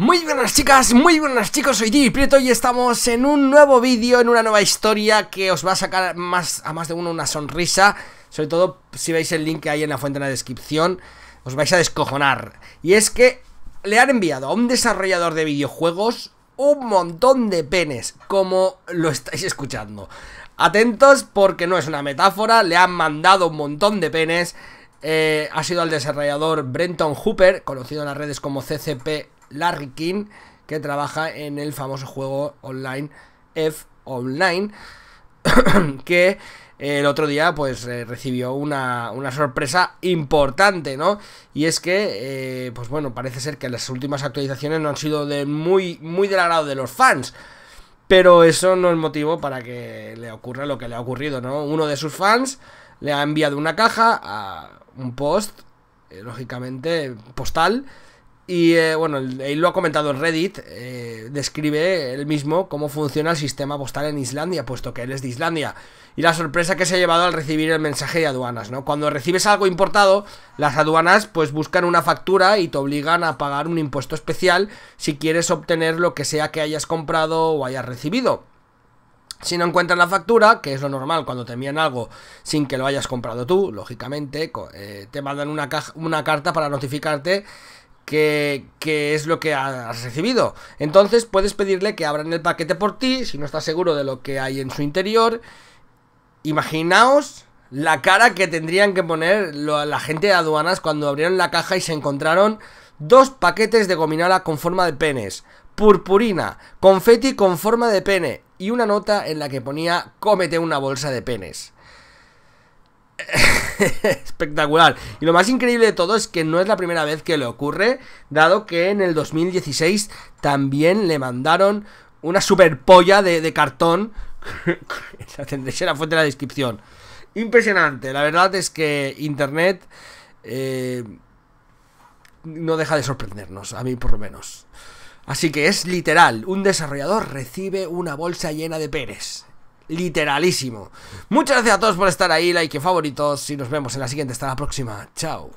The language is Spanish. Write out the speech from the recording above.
Muy buenas chicas, muy buenas chicos, soy Jimmy Prieto y estamos en un nuevo vídeo, en una nueva historia que os va a sacar más, a más de uno una sonrisa Sobre todo si veis el link que hay en la fuente en la descripción, os vais a descojonar Y es que le han enviado a un desarrollador de videojuegos un montón de penes, como lo estáis escuchando Atentos porque no es una metáfora, le han mandado un montón de penes eh, ha sido al desarrollador Brenton Hooper, conocido en las redes como CCP Larry King, que trabaja en el famoso juego online F Online, que el otro día pues eh, recibió una, sorpresa importante, ¿no? Y es que, eh, pues bueno, parece ser que las últimas actualizaciones no han sido de muy, muy del agrado de los fans. Pero eso no es motivo para que le ocurra lo que le ha ocurrido, ¿no? Uno de sus fans le ha enviado una caja a un post, eh, lógicamente postal, y eh, bueno, él lo ha comentado en Reddit, eh, describe él mismo cómo funciona el sistema postal en Islandia, puesto que él es de Islandia. Y la sorpresa que se ha llevado al recibir el mensaje de aduanas, ¿no? Cuando recibes algo importado, las aduanas pues buscan una factura y te obligan a pagar un impuesto especial si quieres obtener lo que sea que hayas comprado o hayas recibido. Si no encuentran la factura, que es lo normal cuando te envían algo sin que lo hayas comprado tú, lógicamente, eh, te mandan una, una carta para notificarte que, es lo que has recibido. Entonces puedes pedirle que abran el paquete por ti si no estás seguro de lo que hay en su interior. Imaginaos la cara que tendrían que poner la gente de aduanas cuando abrieron la caja y se encontraron dos paquetes de gominola con forma de penes, purpurina, confeti con forma de pene y una nota en la que ponía cómete una bolsa de penes. espectacular. Y lo más increíble de todo es que no es la primera vez que le ocurre, dado que en el 2016 también le mandaron una super polla de, cartón. la tendréis en la fuente de la descripción. Impresionante, la verdad es que Internet eh, no deja de sorprendernos, a mí por lo menos. Así que es literal, un desarrollador recibe una bolsa llena de peres literalísimo. Muchas gracias a todos por estar ahí, like favoritos y nos vemos en la siguiente. Hasta la próxima. Chao.